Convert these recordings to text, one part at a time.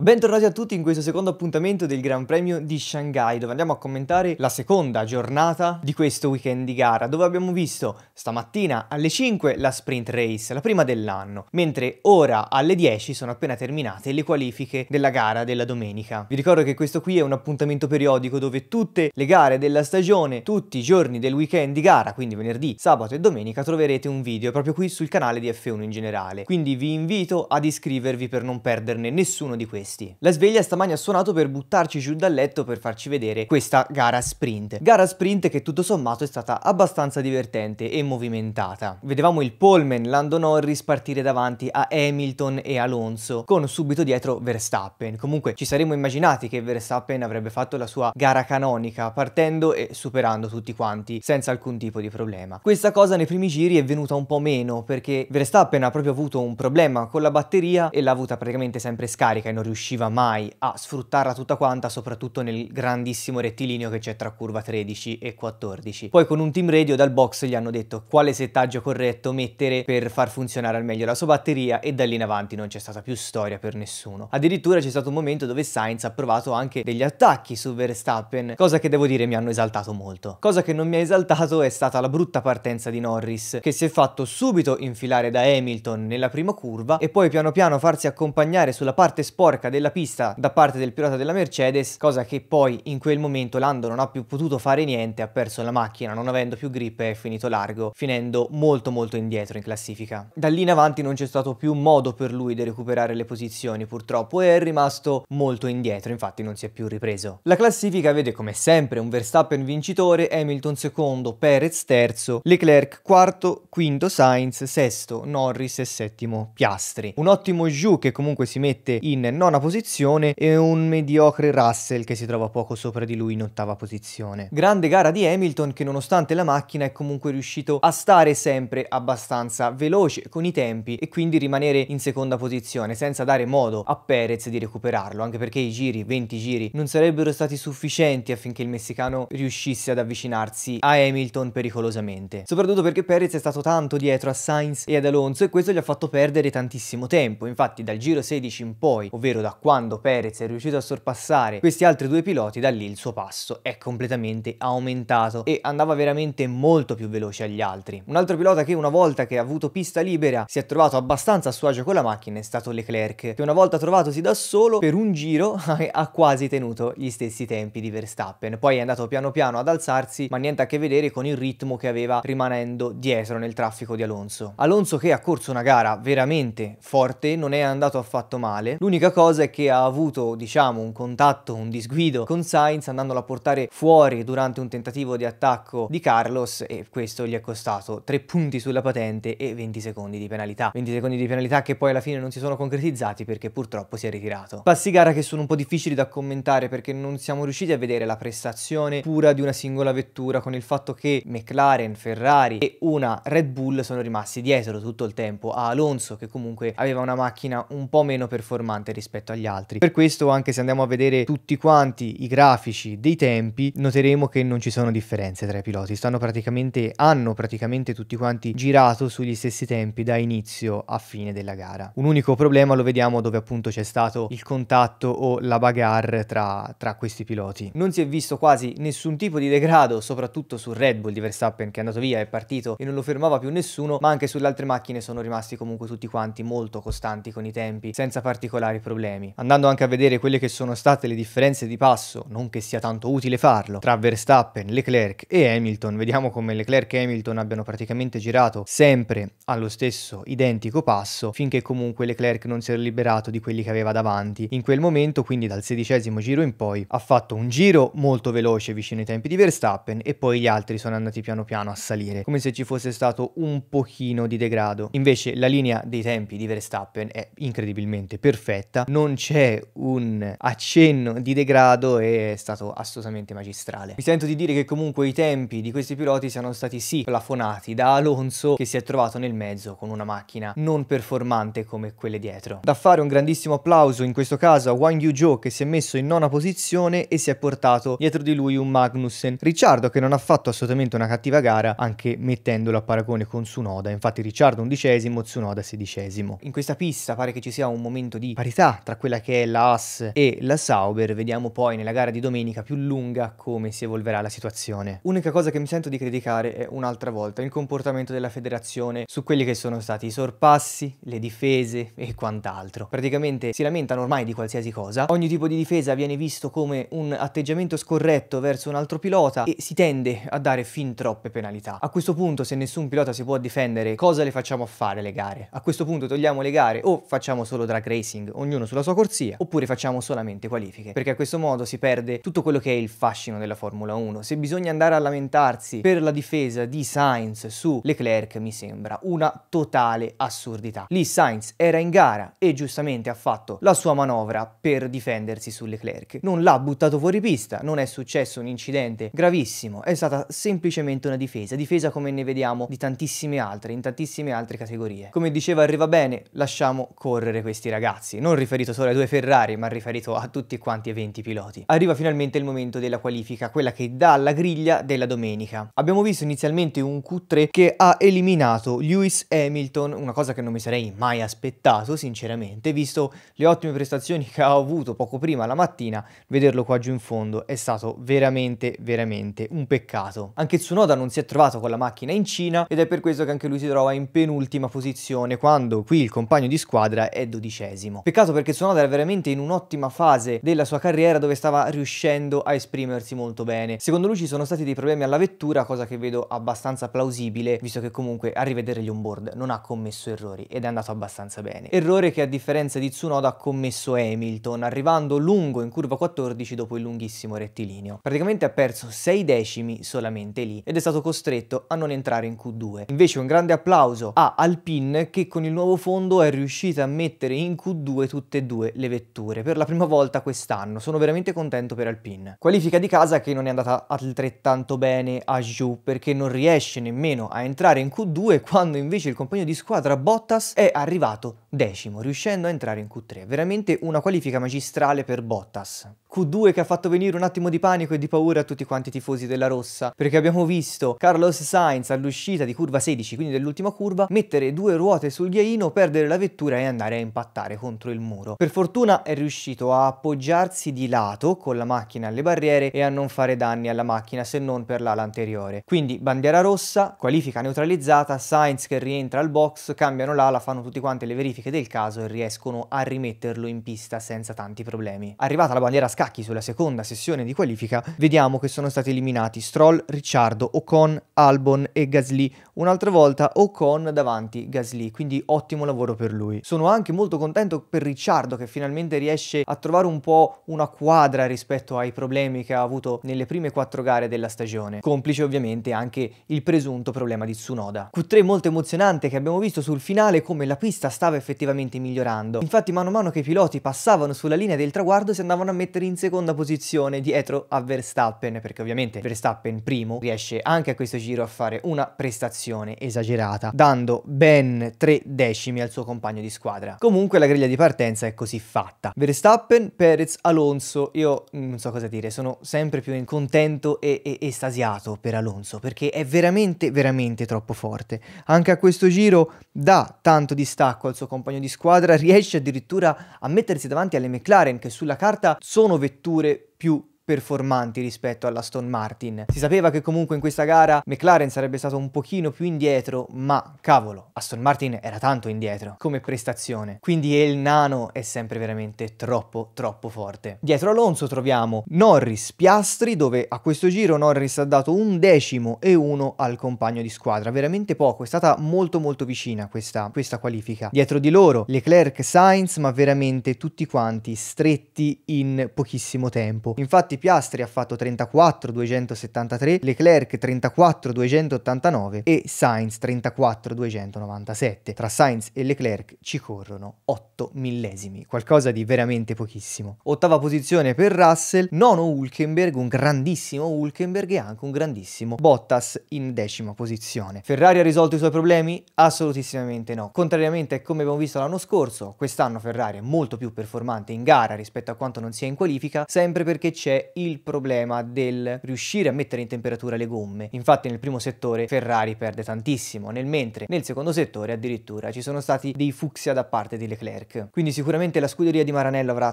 Bentornati a tutti in questo secondo appuntamento del Gran Premio di Shanghai dove andiamo a commentare la seconda giornata di questo weekend di gara dove abbiamo visto stamattina alle 5 la sprint race, la prima dell'anno, mentre ora alle 10 sono appena terminate le qualifiche della gara della domenica. Vi ricordo che questo qui è un appuntamento periodico dove tutte le gare della stagione, tutti i giorni del weekend di gara, quindi venerdì, sabato e domenica troverete un video proprio qui sul canale di F1 in generale. Quindi vi invito ad iscrivervi per non perderne nessuno di questi testi. La sveglia stamani ha suonato per buttarci giù dal letto per farci vedere questa gara sprint. Gara sprint che tutto sommato è stata abbastanza divertente e movimentata. Vedevamo il Polman Lando Norris partire davanti a Hamilton e Alonso, con subito dietro Verstappen. Comunque ci saremmo immaginati che Verstappen avrebbe fatto la sua gara canonica, partendo e superando tutti quanti, senza alcun tipo di problema. Questa cosa nei primi giri è venuta un po' meno, perché Verstappen ha proprio avuto un problema con la batteria e l'ha avuta praticamente sempre scarica e non riusciva riusciva mai a sfruttarla tutta quanta, soprattutto nel grandissimo rettilineo che c'è tra curva 13 e 14. Poi con un team radio dal box gli hanno detto quale settaggio corretto mettere per far funzionare al meglio la sua batteria e da lì in avanti non c'è stata più storia per nessuno. Addirittura c'è stato un momento dove Sainz ha provato anche degli attacchi su Verstappen, cosa che devo dire mi hanno esaltato molto. Cosa che non mi ha esaltato è stata la brutta partenza di Norris, che si è fatto subito infilare da Hamilton nella prima curva e poi piano piano farsi accompagnare sulla parte sporca ricerca della pista da parte del pilota della Mercedes, cosa che poi in quel momento Lando non ha più potuto fare niente, ha perso la macchina, non avendo più grip è finito largo, finendo molto molto indietro in classifica. Da lì in avanti non c'è stato più modo per lui di recuperare le posizioni purtroppo e è rimasto molto indietro, infatti non si è più ripreso. La classifica vede come sempre un Verstappen vincitore, Hamilton secondo, Perez terzo, Leclerc quarto, quinto Sainz, sesto Norris e settimo Piastri. Un ottimo Ju che comunque si mette in nona nona posizione e un mediocre Russell che si trova poco sopra di lui in ottava posizione. Grande gara di Hamilton che nonostante la macchina è comunque riuscito a stare sempre abbastanza veloce con i tempi e quindi rimanere in seconda posizione senza dare modo a Perez di recuperarlo, anche perché i giri, 20 giri, non sarebbero stati sufficienti affinché il messicano riuscisse ad avvicinarsi a Hamilton pericolosamente. Soprattutto perché Perez è stato tanto dietro a Sainz e ad Alonso e questo gli ha fatto perdere tantissimo tempo. Infatti dal giro 16 in poi, ovvero ovvero da quando Perez è riuscito a sorpassare questi altri due piloti, da lì il suo passo è completamente aumentato e andava veramente molto più veloce agli altri. Un altro pilota che una volta che ha avuto pista libera si è trovato abbastanza a suo agio con la macchina è stato Leclerc, che una volta trovatosi da solo per un giro ha quasi tenuto gli stessi tempi di Verstappen, poi è andato piano piano ad alzarsi ma niente a che vedere con il ritmo che aveva rimanendo dietro nel traffico di Alonso. Alonso che ha corso una gara veramente forte, non è andato affatto male, l'unica cosa cosa è che ha avuto, diciamo, un contatto, un disguido con Sainz andandolo a portare fuori durante un tentativo di attacco di Carlos e questo gli è costato 3 punti sulla patente e 20 secondi di penalità. 20 secondi di penalità che poi alla fine non si sono concretizzati perché purtroppo si è ritirato. Passi gara che sono un po' difficili da commentare perché non siamo riusciti a vedere la prestazione pura di una singola vettura con il fatto che McLaren, Ferrari e una Red Bull sono rimasti dietro tutto il tempo a Alonso che comunque aveva una macchina un po' meno performante rispetto rispetto agli altri. Per questo anche se andiamo a vedere tutti quanti i grafici dei tempi noteremo che non ci sono differenze tra i piloti, stanno praticamente, hanno praticamente tutti quanti girato sugli stessi tempi da inizio a fine della gara. Un unico problema lo vediamo dove appunto c'è stato il contatto o la bagarre tra, tra questi piloti. Non si è visto quasi nessun tipo di degrado, soprattutto sul Red Bull di Verstappen che è andato via, è partito e non lo fermava più nessuno, ma anche sulle altre macchine sono rimasti comunque tutti quanti molto costanti con i tempi, senza particolari problemi problemi. Andando anche a vedere quelle che sono state le differenze di passo, non che sia tanto utile farlo, tra Verstappen, Leclerc e Hamilton, vediamo come Leclerc e Hamilton abbiano praticamente girato sempre allo stesso identico passo, finché comunque Leclerc non si era liberato di quelli che aveva davanti. In quel momento, quindi dal sedicesimo giro in poi, ha fatto un giro molto veloce vicino ai tempi di Verstappen e poi gli altri sono andati piano piano a salire, come se ci fosse stato un pochino di degrado. Invece la linea dei tempi di Verstappen è incredibilmente perfetta, non non c'è un accenno di degrado e è stato assolutamente magistrale. Mi sento di dire che comunque i tempi di questi piloti siano stati sì plafonati da Alonso che si è trovato nel mezzo con una macchina non performante come quelle dietro. Da fare un grandissimo applauso in questo caso a Wang Yu Zhou che si è messo in nona posizione e si è portato dietro di lui un Magnussen. Ricciardo che non ha fatto assolutamente una cattiva gara anche mettendolo a paragone con Tsunoda, infatti Ricciardo undicesimo, Tsunoda sedicesimo. In questa pista pare che ci sia un momento di parità tra quella che è la Haas e la Sauber, vediamo poi nella gara di domenica più lunga come si evolverà la situazione. Unica cosa che mi sento di criticare è un'altra volta il comportamento della federazione su quelli che sono stati i sorpassi, le difese e quant'altro. Praticamente si lamentano ormai di qualsiasi cosa, ogni tipo di difesa viene visto come un atteggiamento scorretto verso un altro pilota e si tende a dare fin troppe penalità. A questo punto se nessun pilota si può difendere cosa le facciamo fare le gare? A questo punto togliamo le gare o facciamo solo drag racing, ognuno sulla la sua corsia, oppure facciamo solamente qualifiche, perché a questo modo si perde tutto quello che è il fascino della Formula 1. Se bisogna andare a lamentarsi per la difesa di Sainz su Leclerc mi sembra una totale assurdità. Lì Sainz era in gara e giustamente ha fatto la sua manovra per difendersi su Leclerc. Non l'ha buttato fuori pista, non è successo un incidente gravissimo, è stata semplicemente una difesa, difesa come ne vediamo di tantissime altre, in tantissime altre categorie. Come diceva Arriva Bene, lasciamo correre questi ragazzi, non riferito riferito solo ai due Ferrari, ma riferito a tutti quanti i 20 piloti. Arriva finalmente il momento della qualifica, quella che dà la griglia della domenica. Abbiamo visto inizialmente un Q3 che ha eliminato Lewis Hamilton, una cosa che non mi sarei mai aspettato, sinceramente, visto le ottime prestazioni che ha avuto poco prima la mattina, vederlo qua giù in fondo è stato veramente, veramente un peccato. Anche Tsunoda non si è trovato con la macchina in Cina ed è per questo che anche lui si trova in penultima posizione, quando qui il compagno di squadra è dodicesimo. Peccato perché Tsunoda era veramente in un'ottima fase della sua carriera dove stava riuscendo a esprimersi molto bene. Secondo lui ci sono stati dei problemi alla vettura, cosa che vedo abbastanza plausibile, visto che comunque a rivedere gli onboard non ha commesso errori ed è andato abbastanza bene. Errore che a differenza di Tsunoda ha commesso Hamilton, arrivando lungo in curva 14 dopo il lunghissimo rettilineo. Praticamente ha perso 6 decimi solamente lì ed è stato costretto a non entrare in Q2. Invece un grande applauso a Alpine che con il nuovo fondo è riuscita a mettere in Q2 tutte tutte e due le vetture, per la prima volta quest'anno, sono veramente contento per Alpine. Qualifica di casa che non è andata altrettanto bene a Jou perché non riesce nemmeno a entrare in Q2 quando invece il compagno di squadra Bottas è arrivato decimo, riuscendo a entrare in Q3. Veramente una qualifica magistrale per Bottas. Q2 che ha fatto venire un attimo di panico e di paura a tutti quanti i tifosi della rossa, perché abbiamo visto Carlos Sainz all'uscita di curva 16, quindi dell'ultima curva, mettere due ruote sul ghiaino, perdere la vettura e andare a impattare contro il muro muro. Per fortuna è riuscito a appoggiarsi di lato con la macchina alle barriere e a non fare danni alla macchina se non per l'ala anteriore. Quindi bandiera rossa, qualifica neutralizzata, Sainz che rientra al box, cambiano l'ala, fanno tutte quante le verifiche del caso e riescono a rimetterlo in pista senza tanti problemi. Arrivata la bandiera a scacchi sulla seconda sessione di qualifica, vediamo che sono stati eliminati Stroll, Ricciardo, Ocon, Albon e Gasly. Un'altra volta Ocon davanti Gasly, quindi ottimo lavoro per lui. Sono anche molto contento per Ricciardo sguardo, che finalmente riesce a trovare un po' una quadra rispetto ai problemi che ha avuto nelle prime quattro gare della stagione, complice ovviamente anche il presunto problema di Tsunoda. Q3 molto emozionante che abbiamo visto sul finale come la pista stava effettivamente migliorando, infatti mano a mano che i piloti passavano sulla linea del traguardo si andavano a mettere in seconda posizione dietro a Verstappen, perché ovviamente Verstappen primo riesce anche a questo giro a fare una prestazione esagerata, dando ben tre decimi al suo compagno di squadra. Comunque la griglia di partenza è così fatta. Verstappen, Perez, Alonso, io non so cosa dire, sono sempre più contento e, e estasiato per Alonso perché è veramente, veramente troppo forte. Anche a questo giro dà tanto distacco al suo compagno di squadra, riesce addirittura a mettersi davanti alle McLaren che sulla carta sono vetture più performanti rispetto Stone Martin. Si sapeva che comunque in questa gara McLaren sarebbe stato un pochino più indietro, ma cavolo, Aston Martin era tanto indietro come prestazione. Quindi il nano è sempre veramente troppo troppo forte. Dietro Alonso troviamo Norris Piastri dove a questo giro Norris ha dato un decimo e uno al compagno di squadra, veramente poco, è stata molto molto vicina questa, questa qualifica. Dietro di loro Leclerc Sainz ma veramente tutti quanti stretti in pochissimo tempo. Infatti Piastri ha fatto 34 273, Leclerc 34 289 e Sainz 34 297. Tra Sainz e Leclerc ci corrono 8 millesimi, qualcosa di veramente pochissimo. Ottava posizione per Russell, nono Hulkenberg, un grandissimo Hulkenberg e anche un grandissimo Bottas in decima posizione. Ferrari ha risolto i suoi problemi? Assolutissimamente no. Contrariamente a come abbiamo visto l'anno scorso, quest'anno Ferrari è molto più performante in gara rispetto a quanto non sia in qualifica, sempre perché c'è il problema del riuscire a mettere in temperatura le gomme. Infatti nel primo settore Ferrari perde tantissimo, nel mentre nel secondo settore addirittura ci sono stati dei fucsia da parte di Leclerc. Quindi sicuramente la scuderia di Maranello avrà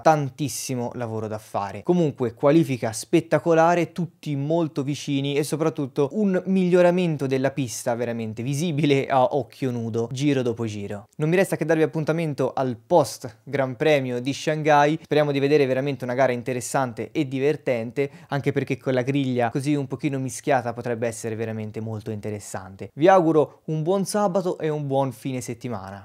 tantissimo lavoro da fare. Comunque qualifica spettacolare, tutti molto vicini e soprattutto un miglioramento della pista veramente visibile a occhio nudo, giro dopo giro. Non mi resta che darvi appuntamento al post Gran Premio di Shanghai, speriamo di vedere veramente una gara interessante e divertente divertente, anche perché con la griglia così un pochino mischiata potrebbe essere veramente molto interessante. Vi auguro un buon sabato e un buon fine settimana.